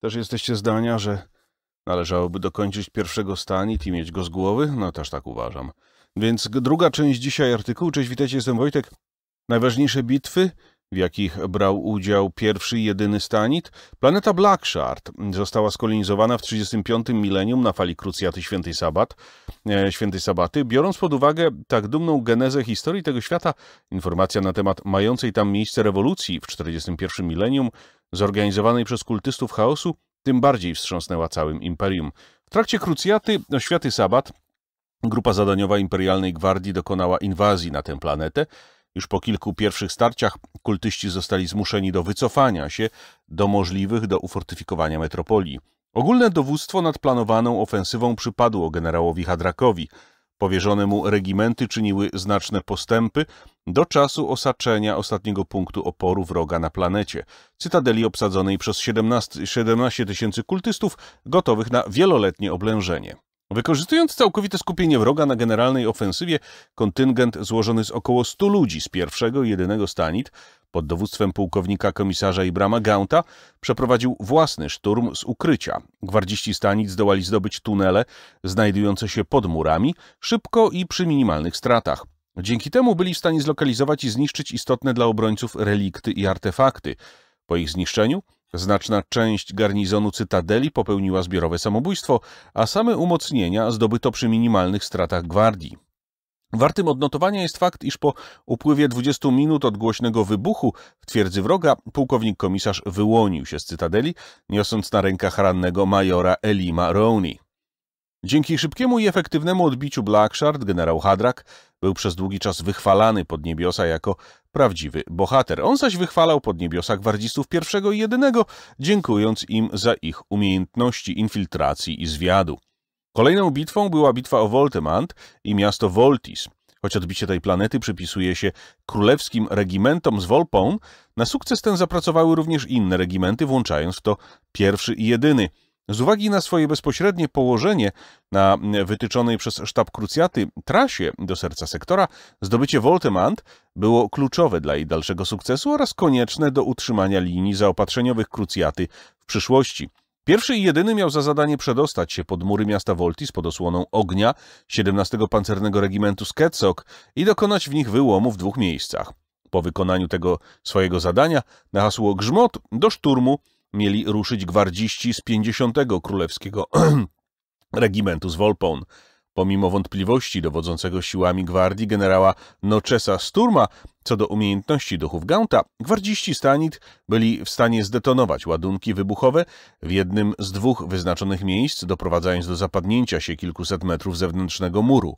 Też jesteście zdania, że należałoby dokończyć pierwszego stanit i mieć go z głowy? No też tak uważam. Więc druga część dzisiaj artykułu. Cześć, witajcie, jestem Wojtek. Najważniejsze bitwy, w jakich brał udział pierwszy i jedyny stanit? Planeta Black Shard została skolonizowana w 35. milenium na fali krucjaty Świętej, Sabat, e, Świętej Sabaty. Biorąc pod uwagę tak dumną genezę historii tego świata, informacja na temat mającej tam miejsce rewolucji w 41. milenium zorganizowanej przez kultystów chaosu tym bardziej wstrząsnęła całym imperium. W trakcie krucjaty Oświaty Sabat grupa zadaniowa Imperialnej Gwardii dokonała inwazji na tę planetę. Już po kilku pierwszych starciach kultyści zostali zmuszeni do wycofania się do możliwych do ufortyfikowania metropolii. Ogólne dowództwo nad planowaną ofensywą przypadło generałowi Hadrakowi – Powierzone mu regimenty czyniły znaczne postępy do czasu osaczenia ostatniego punktu oporu wroga na planecie, cytadeli obsadzonej przez 17 tysięcy kultystów gotowych na wieloletnie oblężenie. Wykorzystując całkowite skupienie wroga na generalnej ofensywie, kontyngent złożony z około 100 ludzi z pierwszego i jedynego stanit pod dowództwem pułkownika komisarza Ibrama Gaunta przeprowadził własny szturm z ukrycia. Gwardziści stanic zdołali zdobyć tunele znajdujące się pod murami szybko i przy minimalnych stratach. Dzięki temu byli w stanie zlokalizować i zniszczyć istotne dla obrońców relikty i artefakty. Po ich zniszczeniu znaczna część garnizonu Cytadeli popełniła zbiorowe samobójstwo, a same umocnienia zdobyto przy minimalnych stratach gwardii. Wartym odnotowania jest fakt, iż po upływie 20 minut od głośnego wybuchu w twierdzy wroga pułkownik komisarz wyłonił się z cytadeli, niosąc na rękach rannego majora Elima Rowney. Dzięki szybkiemu i efektywnemu odbiciu Blackshard generał Hadrak był przez długi czas wychwalany pod niebiosa jako prawdziwy bohater. On zaś wychwalał pod niebiosa gwardzistów pierwszego i jedynego, dziękując im za ich umiejętności infiltracji i zwiadu. Kolejną bitwą była bitwa o Voltemant i miasto Voltis. Choć odbicie tej planety przypisuje się królewskim regimentom z Volpą, na sukces ten zapracowały również inne regimenty, włączając w to pierwszy i jedyny. Z uwagi na swoje bezpośrednie położenie na wytyczonej przez sztab krucjaty trasie do serca sektora, zdobycie Voltemant było kluczowe dla jej dalszego sukcesu oraz konieczne do utrzymania linii zaopatrzeniowych krucjaty w przyszłości. Pierwszy i jedyny miał za zadanie przedostać się pod mury miasta Voltis pod osłoną ognia 17 Pancernego Regimentu Sketsok i dokonać w nich wyłomu w dwóch miejscach. Po wykonaniu tego swojego zadania na hasło Grzmot do szturmu mieli ruszyć gwardziści z 50 Królewskiego Regimentu z Volpon. Pomimo wątpliwości dowodzącego siłami gwardii generała Nochesa Sturma co do umiejętności duchów Gaunta, gwardziści Stanit byli w stanie zdetonować ładunki wybuchowe w jednym z dwóch wyznaczonych miejsc, doprowadzając do zapadnięcia się kilkuset metrów zewnętrznego muru.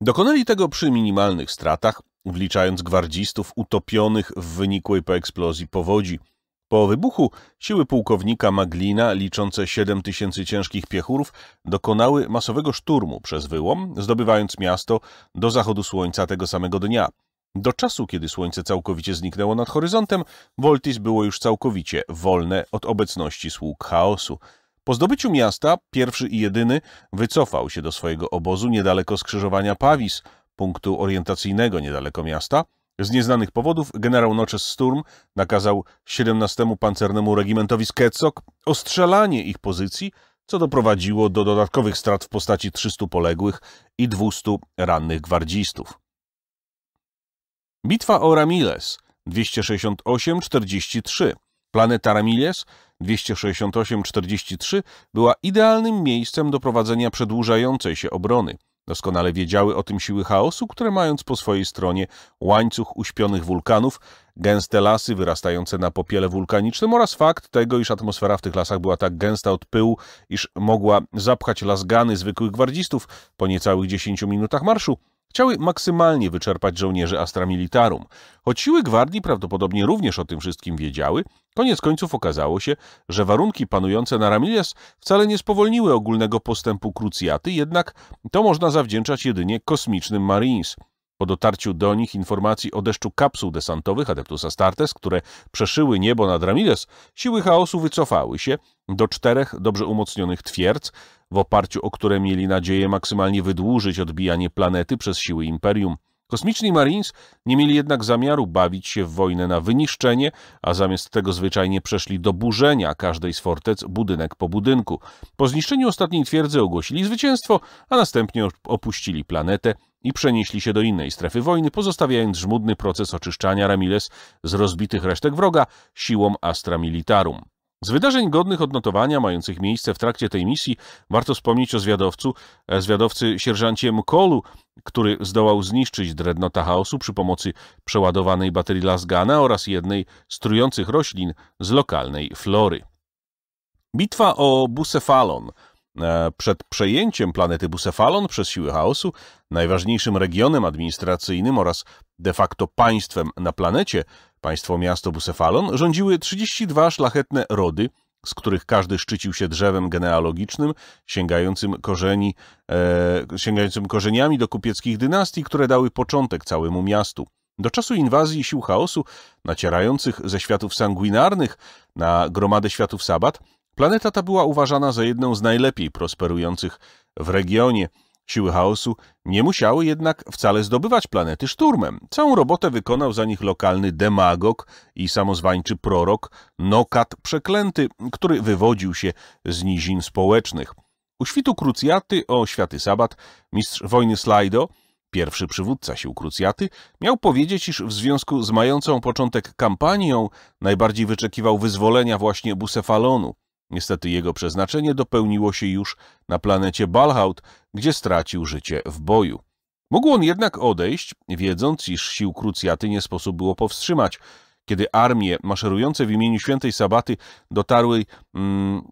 Dokonali tego przy minimalnych stratach, wliczając gwardzistów utopionych w wynikłej po eksplozji powodzi – po wybuchu siły pułkownika Maglina, liczące 7 tysięcy ciężkich piechurów, dokonały masowego szturmu przez wyłom, zdobywając miasto do zachodu słońca tego samego dnia. Do czasu, kiedy słońce całkowicie zniknęło nad horyzontem, Voltis było już całkowicie wolne od obecności sług chaosu. Po zdobyciu miasta, pierwszy i jedyny wycofał się do swojego obozu niedaleko skrzyżowania Pawis, punktu orientacyjnego niedaleko miasta – z nieznanych powodów generał Noches Sturm nakazał 17 pancernemu regimentowi Sketsok ostrzelanie ich pozycji, co doprowadziło do dodatkowych strat w postaci 300 poległych i 200 rannych gwardzistów. Bitwa o Ramiles 268-43 Planeta Ramiles 268-43 była idealnym miejscem do prowadzenia przedłużającej się obrony – Doskonale wiedziały o tym siły chaosu, które mając po swojej stronie łańcuch uśpionych wulkanów, gęste lasy wyrastające na popiele wulkanicznym oraz fakt tego, iż atmosfera w tych lasach była tak gęsta od pyłu, iż mogła zapchać lasgany zwykłych gwardzistów po niecałych 10 minutach marszu, chciały maksymalnie wyczerpać żołnierzy Astra Militarum. Choć siły gwardii prawdopodobnie również o tym wszystkim wiedziały, Koniec końców okazało się, że warunki panujące na Ramirez wcale nie spowolniły ogólnego postępu krucjaty, jednak to można zawdzięczać jedynie kosmicznym Marines. Po dotarciu do nich informacji o deszczu kapsuł desantowych Adeptus Astartes, które przeszyły niebo nad Ramirez, siły chaosu wycofały się do czterech dobrze umocnionych twierdz, w oparciu o które mieli nadzieję maksymalnie wydłużyć odbijanie planety przez siły Imperium. Kosmiczni Marines nie mieli jednak zamiaru bawić się w wojnę na wyniszczenie, a zamiast tego zwyczajnie przeszli do burzenia każdej z fortec budynek po budynku. Po zniszczeniu ostatniej twierdzy ogłosili zwycięstwo, a następnie opuścili planetę i przenieśli się do innej strefy wojny, pozostawiając żmudny proces oczyszczania Ramiles z rozbitych resztek wroga siłą Astra Militarum. Z wydarzeń godnych odnotowania mających miejsce w trakcie tej misji warto wspomnieć o zwiadowcu, e, zwiadowcy sierżancie Mkolu, który zdołał zniszczyć dreadnota chaosu przy pomocy przeładowanej baterii lasgana oraz jednej z trujących roślin z lokalnej flory. Bitwa o Bucefalon. E, przed przejęciem planety Bucefalon przez siły chaosu, najważniejszym regionem administracyjnym oraz de facto państwem na planecie, państwo-miasto Bucefalon, rządziły 32 szlachetne rody, z których każdy szczycił się drzewem genealogicznym, sięgającym, korzeni, e, sięgającym korzeniami do kupieckich dynastii, które dały początek całemu miastu. Do czasu inwazji sił chaosu, nacierających ze światów sanguinarnych na gromadę światów sabat, planeta ta była uważana za jedną z najlepiej prosperujących w regionie – Siły chaosu nie musiały jednak wcale zdobywać planety szturmem. Całą robotę wykonał za nich lokalny demagog i samozwańczy prorok Nokat Przeklęty, który wywodził się z nizin społecznych. U świtu krucjaty o światy sabat mistrz wojny Slajdo pierwszy przywódca sił krucjaty, miał powiedzieć, iż w związku z mającą początek kampanią najbardziej wyczekiwał wyzwolenia właśnie Bucefalonu. Niestety jego przeznaczenie dopełniło się już na planecie Balhaut, gdzie stracił życie w boju. Mógł on jednak odejść, wiedząc, iż sił krucjaty nie sposób było powstrzymać. Kiedy armie maszerujące w imieniu świętej Sabaty dotarły mm,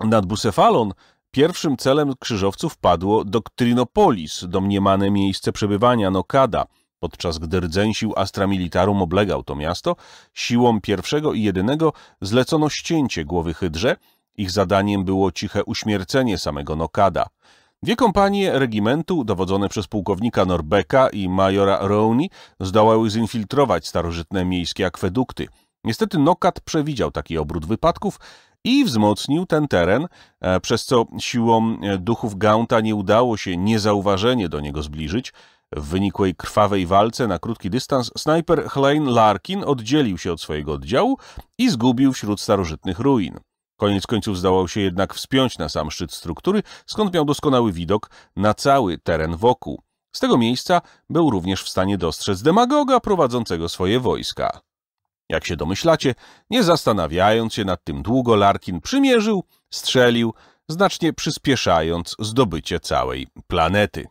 nad Bucefalon, pierwszym celem krzyżowców padło Doktrinopolis, domniemane miejsce przebywania Nokada – podczas gdy rdzeń sił Astra Militarum oblegał to miasto, siłom pierwszego i jedynego zlecono ścięcie głowy Hydrze, ich zadaniem było ciche uśmiercenie samego Nokada. Dwie kompanie regimentu, dowodzone przez pułkownika Norbeka i majora Rowney, zdołały zinfiltrować starożytne miejskie akwedukty. Niestety Nokat przewidział taki obrót wypadków i wzmocnił ten teren, e, przez co siłom e, duchów Gaunta nie udało się niezauważenie do niego zbliżyć, w wynikłej krwawej walce na krótki dystans snajper Chlein Larkin oddzielił się od swojego oddziału i zgubił wśród starożytnych ruin. Koniec końców zdołał się jednak wspiąć na sam szczyt struktury, skąd miał doskonały widok na cały teren wokół. Z tego miejsca był również w stanie dostrzec demagoga prowadzącego swoje wojska. Jak się domyślacie, nie zastanawiając się nad tym długo, Larkin przymierzył, strzelił, znacznie przyspieszając zdobycie całej planety.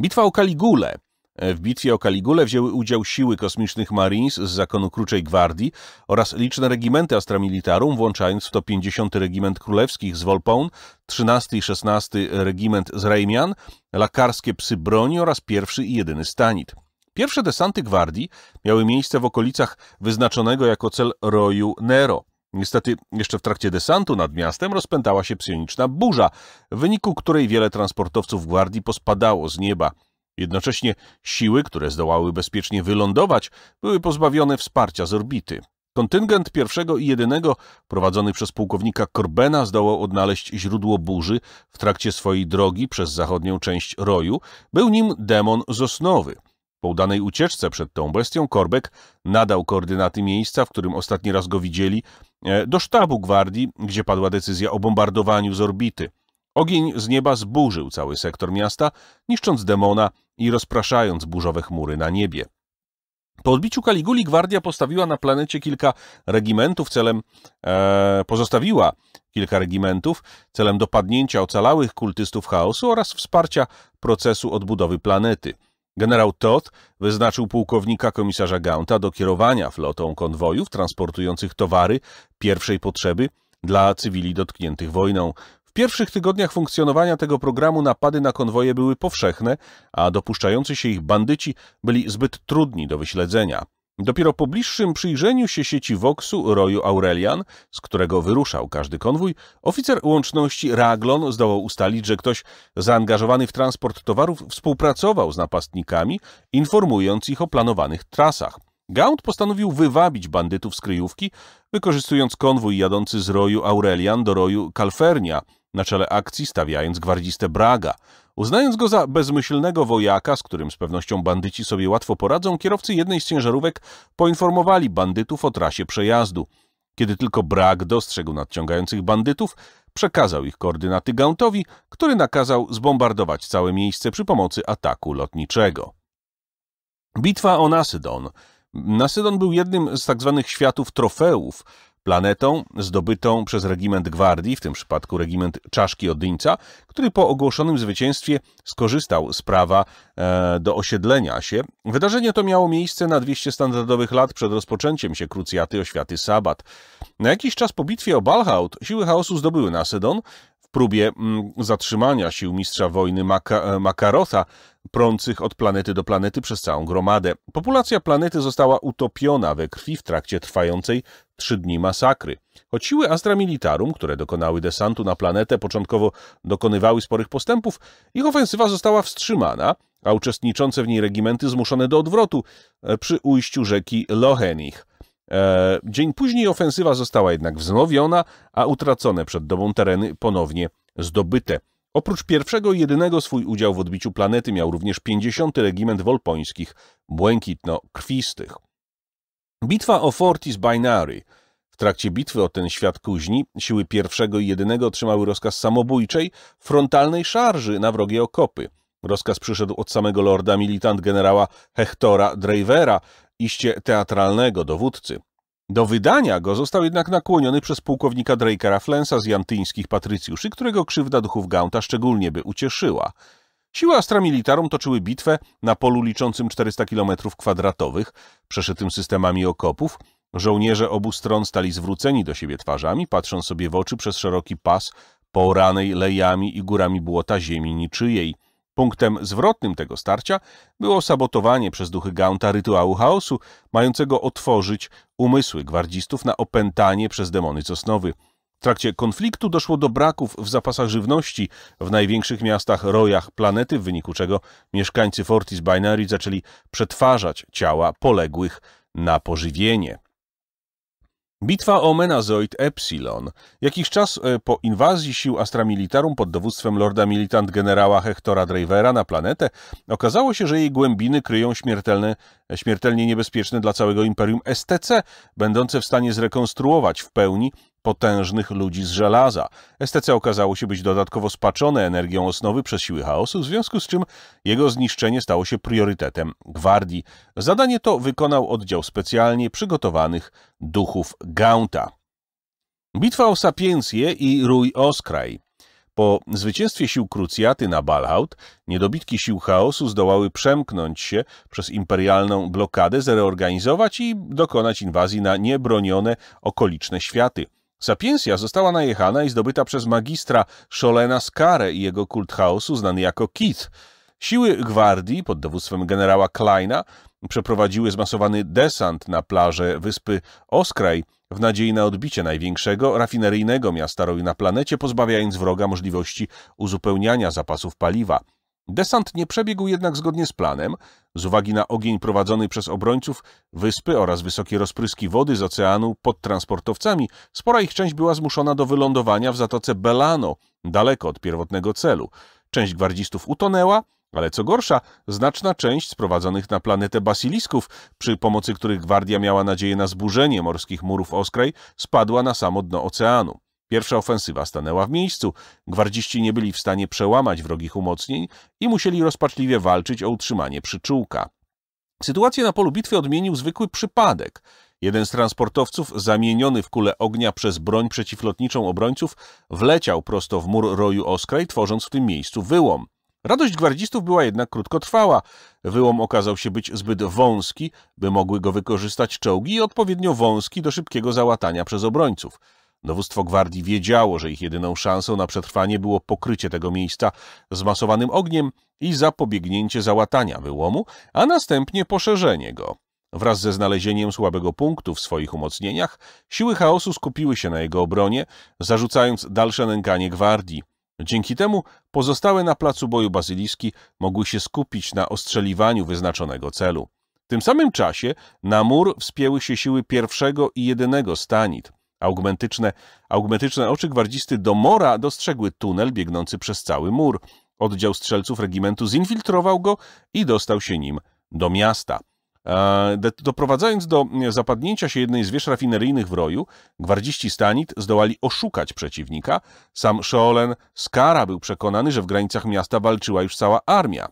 Bitwa o Kaligule. E, w bitwie o Kaligule wzięły udział siły kosmicznych Marines z zakonu Kruczej Gwardii oraz liczne regimenty Astramilitarum, włączając w to 50. Regiment Królewskich z Volpone, 13 i 16 Regiment z Rejmian, lakarskie Psy Broni oraz pierwszy i jedyny Stanit. Pierwsze desanty gwardii miały miejsce w okolicach wyznaczonego jako cel roju Nero – Niestety jeszcze w trakcie desantu nad miastem rozpętała się psioniczna burza, w wyniku której wiele transportowców gwardii pospadało z nieba. Jednocześnie siły, które zdołały bezpiecznie wylądować, były pozbawione wsparcia z orbity. Kontyngent pierwszego i jedynego, prowadzony przez pułkownika Korbena, zdołał odnaleźć źródło burzy w trakcie swojej drogi przez zachodnią część roju. Był nim demon Zosnowy. Po udanej ucieczce przed tą bestią Korbek nadał koordynaty miejsca, w którym ostatni raz go widzieli E, do sztabu gwardii, gdzie padła decyzja o bombardowaniu z orbity. Ogień z nieba zburzył cały sektor miasta, niszcząc demona i rozpraszając burzowe chmury na niebie. Po odbiciu Kaliguli gwardia postawiła na planecie kilka regimentów celem e, pozostawiła kilka regimentów celem dopadnięcia ocalałych kultystów chaosu oraz wsparcia procesu odbudowy planety. Generał Todd wyznaczył pułkownika komisarza Gaunta do kierowania flotą konwojów transportujących towary pierwszej potrzeby dla cywili dotkniętych wojną. W pierwszych tygodniach funkcjonowania tego programu napady na konwoje były powszechne, a dopuszczający się ich bandyci byli zbyt trudni do wyśledzenia. Dopiero po bliższym przyjrzeniu się sieci Voxu roju Aurelian, z którego wyruszał każdy konwój, oficer łączności Raglon zdołał ustalić, że ktoś zaangażowany w transport towarów współpracował z napastnikami, informując ich o planowanych trasach. Gaunt postanowił wywabić bandytów z kryjówki, wykorzystując konwój jadący z roju Aurelian do roju Kalfernia, na czele akcji stawiając gwardzistę Braga – Uznając go za bezmyślnego wojaka, z którym z pewnością bandyci sobie łatwo poradzą, kierowcy jednej z ciężarówek poinformowali bandytów o trasie przejazdu. Kiedy tylko brak dostrzegł nadciągających bandytów, przekazał ich koordynaty Gauntowi, który nakazał zbombardować całe miejsce przy pomocy ataku lotniczego. Bitwa o Nasydon Nasydon był jednym z tzw. Tak światów trofeów, planetą zdobytą przez regiment gwardii, w tym przypadku regiment Czaszki Odyńca, który po ogłoszonym zwycięstwie skorzystał z prawa e, do osiedlenia się. Wydarzenie to miało miejsce na 200 standardowych lat przed rozpoczęciem się krucjaty oświaty Sabat. Na jakiś czas po bitwie o Balhaut siły chaosu zdobyły Macedon, próbie mm, zatrzymania sił mistrza wojny Maka e, Makarotha, prących od planety do planety przez całą gromadę. Populacja planety została utopiona we krwi w trakcie trwającej trzy dni masakry. Choć siły Astra Militarum, które dokonały desantu na planetę, początkowo dokonywały sporych postępów, ich ofensywa została wstrzymana, a uczestniczące w niej regimenty zmuszone do odwrotu e, przy ujściu rzeki Lohenich. E, dzień później ofensywa została jednak wznowiona, a utracone przed dobą tereny ponownie zdobyte. Oprócz pierwszego i jedynego swój udział w odbiciu planety miał również 50. Regiment Wolpońskich, błękitno-krwistych. Bitwa o Fortis Binary. W trakcie bitwy o ten świat kuźni siły pierwszego i jedynego otrzymały rozkaz samobójczej, frontalnej szarży na wrogie okopy. Rozkaz przyszedł od samego lorda militant generała Hectora Dravera, iście teatralnego dowódcy. Do wydania go został jednak nakłoniony przez pułkownika Drakera Flensa z jantyńskich patrycjuszy, którego krzywda duchów Gaunta szczególnie by ucieszyła. Siły Astra Militarum toczyły bitwę na polu liczącym 400 km kwadratowych, przeszytym systemami okopów. Żołnierze obu stron stali zwróceni do siebie twarzami, patrząc sobie w oczy przez szeroki pas poranej lejami i górami błota ziemi niczyjej. Punktem zwrotnym tego starcia było sabotowanie przez duchy Gaunta rytuału chaosu, mającego otworzyć umysły gwardzistów na opętanie przez demony Sosnowy – w trakcie konfliktu doszło do braków w zapasach żywności w największych miastach rojach planety, w wyniku czego mieszkańcy Fortis Binary zaczęli przetwarzać ciała poległych na pożywienie. Bitwa o Menazoid Epsilon. Jakiś czas e, po inwazji sił Astramilitarum pod dowództwem lorda militant generała Hectora Dravera na planetę okazało się, że jej głębiny kryją śmiertelne, śmiertelnie niebezpieczne dla całego Imperium STC, będące w stanie zrekonstruować w pełni potężnych ludzi z żelaza. STC okazało się być dodatkowo spaczone energią osnowy przez siły chaosu, w związku z czym jego zniszczenie stało się priorytetem gwardii. Zadanie to wykonał oddział specjalnie przygotowanych duchów Gaunta. Bitwa o Sapiencję i Rój Oskraj po zwycięstwie sił krucjaty na Balhaut, niedobitki sił chaosu zdołały przemknąć się przez imperialną blokadę, zreorganizować i dokonać inwazji na niebronione okoliczne światy. Sapiensia została najechana i zdobyta przez magistra Szolena Skare i jego kult chaosu znany jako Keith. Siły gwardii pod dowództwem generała Kleina przeprowadziły zmasowany desant na plażę wyspy Oskraj w nadziei na odbicie największego, rafineryjnego miasta roju na planecie, pozbawiając wroga możliwości uzupełniania zapasów paliwa – Desant nie przebiegł jednak zgodnie z planem, z uwagi na ogień prowadzony przez obrońców wyspy oraz wysokie rozpryski wody z oceanu pod transportowcami, spora ich część była zmuszona do wylądowania w zatoce Belano, daleko od pierwotnego celu. Część gwardzistów utonęła, ale co gorsza, znaczna część sprowadzonych na planetę basilisków, przy pomocy których gwardia miała nadzieję na zburzenie morskich murów Oskraj, spadła na samo dno oceanu. Pierwsza ofensywa stanęła w miejscu, gwardziści nie byli w stanie przełamać wrogich umocnień i musieli rozpaczliwie walczyć o utrzymanie przyczółka. Sytuację na polu bitwy odmienił zwykły przypadek. Jeden z transportowców, zamieniony w kulę ognia przez broń przeciwlotniczą obrońców, wleciał prosto w mur roju Oskraj, tworząc w tym miejscu wyłom. Radość gwardzistów była jednak krótkotrwała. Wyłom okazał się być zbyt wąski, by mogły go wykorzystać czołgi i odpowiednio wąski do szybkiego załatania przez obrońców. Dowództwo gwardii wiedziało, że ich jedyną szansą na przetrwanie było pokrycie tego miejsca zmasowanym ogniem i zapobiegnięcie załatania wyłomu, a następnie poszerzenie go. Wraz ze znalezieniem słabego punktu w swoich umocnieniach, siły chaosu skupiły się na jego obronie, zarzucając dalsze nękanie gwardii. Dzięki temu pozostałe na placu boju bazyliski mogły się skupić na ostrzeliwaniu wyznaczonego celu. W tym samym czasie na mur wspięły się siły pierwszego i jedynego stanit. Augmentyczne, augmentyczne oczy gwardzisty Domora dostrzegły tunel biegnący przez cały mur. Oddział strzelców regimentu zinfiltrował go i dostał się nim do miasta. E, doprowadzając do e, zapadnięcia się jednej z wież rafineryjnych w roju, gwardziści Stanit zdołali oszukać przeciwnika. Sam Szolen Skara był przekonany, że w granicach miasta walczyła już cała armia.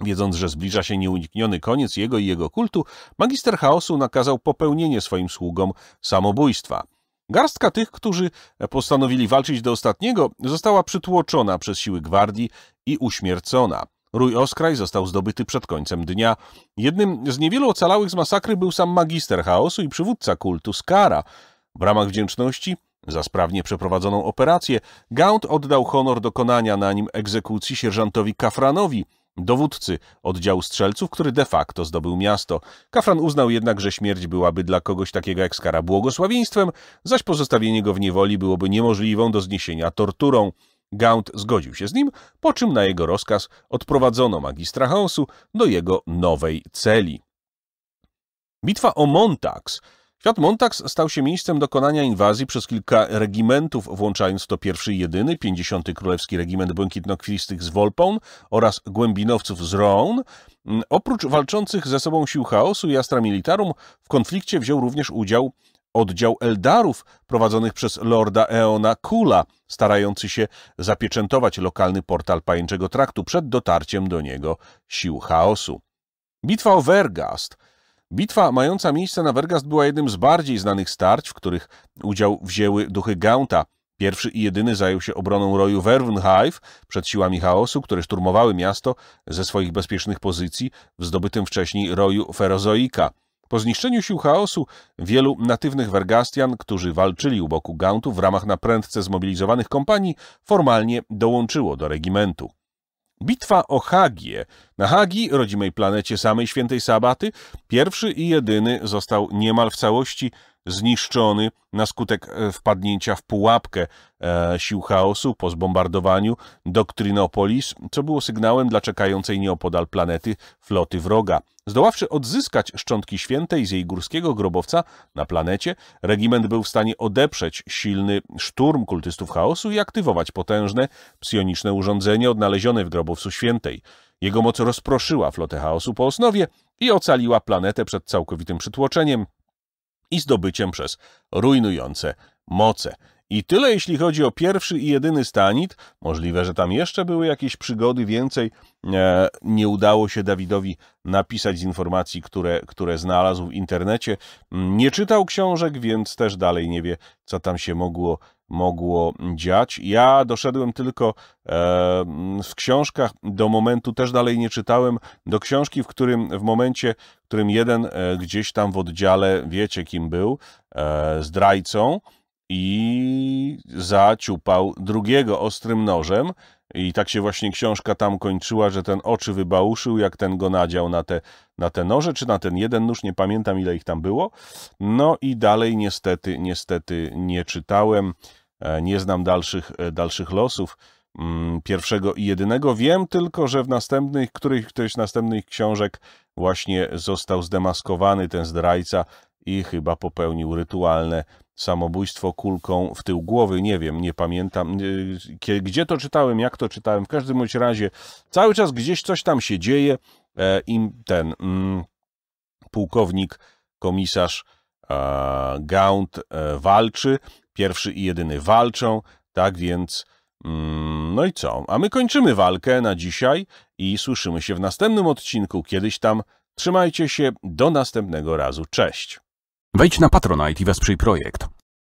Wiedząc, że zbliża się nieunikniony koniec jego i jego kultu, magister chaosu nakazał popełnienie swoim sługom samobójstwa – Garstka tych, którzy postanowili walczyć do ostatniego, została przytłoczona przez siły gwardii i uśmiercona. Rój Oskraj został zdobyty przed końcem dnia. Jednym z niewielu ocalałych z masakry był sam magister chaosu i przywódca kultu Skara. W ramach wdzięczności za sprawnie przeprowadzoną operację Gaunt oddał honor dokonania na nim egzekucji sierżantowi Kafranowi, dowódcy oddziału strzelców, który de facto zdobył miasto. Kafran uznał jednak, że śmierć byłaby dla kogoś takiego jak Skara błogosławieństwem, zaś pozostawienie go w niewoli byłoby niemożliwą do zniesienia torturą. Gaunt zgodził się z nim, po czym na jego rozkaz odprowadzono magistra Hausu do jego nowej celi. Bitwa o Montax Świat Montax stał się miejscem dokonania inwazji przez kilka regimentów, włączając 101 i jedyny, 50. Królewski Regiment Błękitnokwistych z Wolpą oraz Głębinowców z Rhone. Oprócz walczących ze sobą sił chaosu i Astra Militarum, w konflikcie wziął również udział oddział Eldarów prowadzonych przez lorda Eona Kula, starający się zapieczętować lokalny portal Pajęczego Traktu przed dotarciem do niego sił chaosu. Bitwa o Vergast – Bitwa mająca miejsce na Vergast była jednym z bardziej znanych starć, w których udział wzięły duchy Gaunta. Pierwszy i jedyny zajął się obroną roju Werwenhive przed siłami chaosu, które szturmowały miasto ze swoich bezpiecznych pozycji w zdobytym wcześniej roju Ferozoika. Po zniszczeniu sił chaosu wielu natywnych Vergastian, którzy walczyli u boku Gauntu w ramach naprędce zmobilizowanych kompanii, formalnie dołączyło do regimentu. Bitwa o Hagię. Na Hagi, rodzimej planecie samej świętej Sabaty, pierwszy i jedyny został niemal w całości zniszczony na skutek e, wpadnięcia w pułapkę e, sił chaosu po zbombardowaniu Doktrynopolis, co było sygnałem dla czekającej nieopodal planety floty wroga. Zdoławszy odzyskać szczątki świętej z jej górskiego grobowca na planecie, regiment był w stanie odeprzeć silny szturm kultystów chaosu i aktywować potężne psioniczne urządzenie odnalezione w grobowcu świętej. Jego moc rozproszyła flotę chaosu po Osnowie i ocaliła planetę przed całkowitym przytłoczeniem, i zdobyciem przez rujnujące moce. I tyle jeśli chodzi o pierwszy i jedyny Stanit. Możliwe, że tam jeszcze były jakieś przygody więcej. E, nie udało się Dawidowi napisać z informacji, które, które znalazł w internecie. Nie czytał książek, więc też dalej nie wie, co tam się mogło mogło dziać. Ja doszedłem tylko e, w książkach do momentu, też dalej nie czytałem, do książki, w którym w momencie, w którym jeden e, gdzieś tam w oddziale, wiecie kim był, zdrajcą, i zaciupał drugiego ostrym nożem. I tak się właśnie książka tam kończyła, że ten oczy wybałuszył, jak ten go nadział na te, na te noże, czy na ten jeden nóż, nie pamiętam ile ich tam było. No i dalej niestety, niestety nie czytałem, e, nie znam dalszych, e, dalszych losów mm, pierwszego i jedynego. Wiem tylko, że w następnych, których, ktoś z następnych książek właśnie został zdemaskowany ten zdrajca i chyba popełnił rytualne Samobójstwo kulką w tył głowy, nie wiem, nie pamiętam, y, gdzie to czytałem, jak to czytałem, w każdym bądź razie cały czas gdzieś coś tam się dzieje e, i ten mm, pułkownik, komisarz e, Gaunt e, walczy, pierwszy i jedyny walczą, tak więc... Mm, no i co? A my kończymy walkę na dzisiaj i słyszymy się w następnym odcinku kiedyś tam. Trzymajcie się, do następnego razu. Cześć! Wejdź na Patronite i wesprzyj projekt.